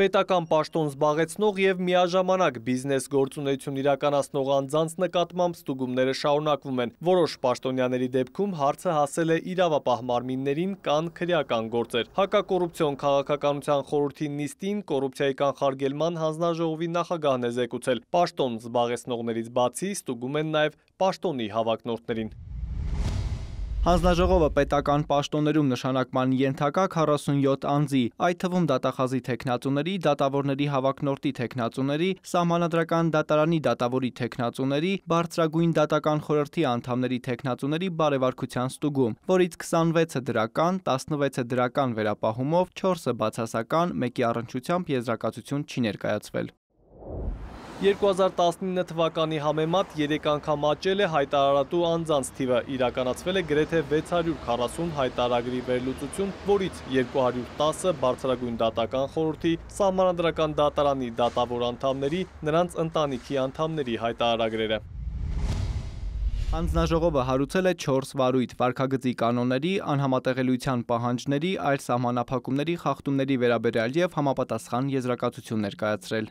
պետական պաշտոն զբաղեցնող և միաժամանակ բիզնես գործունեություն իրականացնող անձանց նկատմամբ ստուգումները շարունակվում են։ Որոշ պաշտոնյաների դեպքում հարցը հասել է իրավապահ մարմիններին կան քրեական գործեր։ Հակակոռուպցիոն քաղաքականության խորհրդի նիստին կոռուպցիայի կանխարգելման հանձնաժողովի նախագահն է զեկուցել։ Պաշտոն զբաղեցնողներից բացի ստուգում են նաև պաշտոնի հավակնորդներին։ Հանձնաժողովը պետական պաշտոններում նշանակման ենթակա 47 անձի, այդ թվում դատախազի թեկնածուների, դատավորների հավակնորդի թեկնածուների, սահմանադրական դատարանի դատավորի թեկնածուների, բարձրագույն դատական խորհրդի անդամների թեկնածուների բարևարկության ստուգում, որից 26-ը դրական, 16-ը դրական վերապահումով, 4-ը բացասական, 1-ի առնչությամբ եզրակացություն չի ներկայացվել։ 2019 թվականի համեմատ երեկ անգամ աճել է հայտարարատու անձանց թիվը, իրականացվել է գրեթե 640 հայտարագրի վերլուծություն, որից 210-ը բարձրագույն դատական խորորդի, սահմանադրական դատարանի դատավոր անդամների, նրանց ընտանիքի անդամների հայտարարագրերը։ Անձնաժողովը հարուցել է 4 վարույթ՝ վարկագծի կանոնների, անհամատեղելիության պահանջների, այլ սահմանափակումների խախտումների վերաբերյալ եւ համապատասխան եզրակացություն ներկայացրել։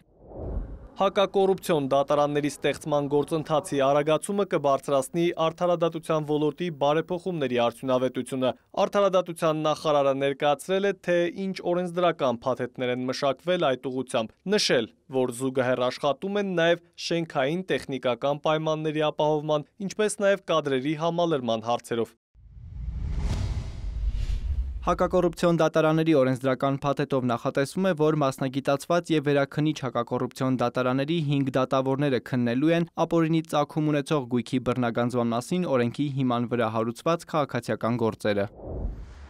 Հակակոռուպցիոն դատարանների ստեղծման գործընթացի արագացումը կբարձրացնի արդարադատության ոլորտի բարեփոխումների արդյունավետությունը։ Արդարադատության նախարարը ներկայացրել է, թե ինչ օրենսդրական փաթեթներ են մշակվել այդ ուղությամբ, նշել, որ զուգահեռ աշխատում են նաև շենքային տեխնիկական պայմանների ապահովման, ինչպես նաև կադրերի համալրման հարցերով։ Հակակոռուպցիոն դատարանների օրենսդրական փաթեթով նախատեսվում է, որ մասնագիտացված եւ վերաքնիչ հակակոռուպցիոն դատարանների 5 դատավորները քննելու են ապօրինի ծագում ունեցող գույքի բռնագանձման մասին օրենքի հիման վրա հարուցված քաղաքացիական գործերը։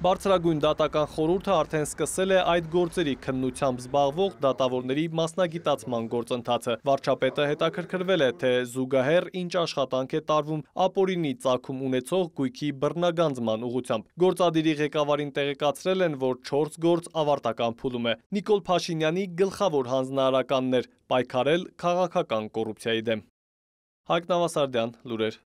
Բարձրագույն դատական խորհուրդը արդեն սկսել է այդ գործերի քննությամբ զբաղվող դատավորների մասնագիտացման գործընթացը։ Վարչապետը հետաքրքրվել է, թե զուգահեռ ինչ աշխատանք է տարվում ապօրինի ծագում ունեցող գույքի բռնագանձման ուղությամբ։ Գործադիրի ղեկավարին տեղեկացրել են, որ 4 գործ ավարտական փուլում է։ Նիկոլ Փաշինյանի գլխավոր հանձնարարականներ՝ պայքարել քաղաքական կոռուպցիայի դեմ։ Հայկ Նավասարդյան, լուրեր։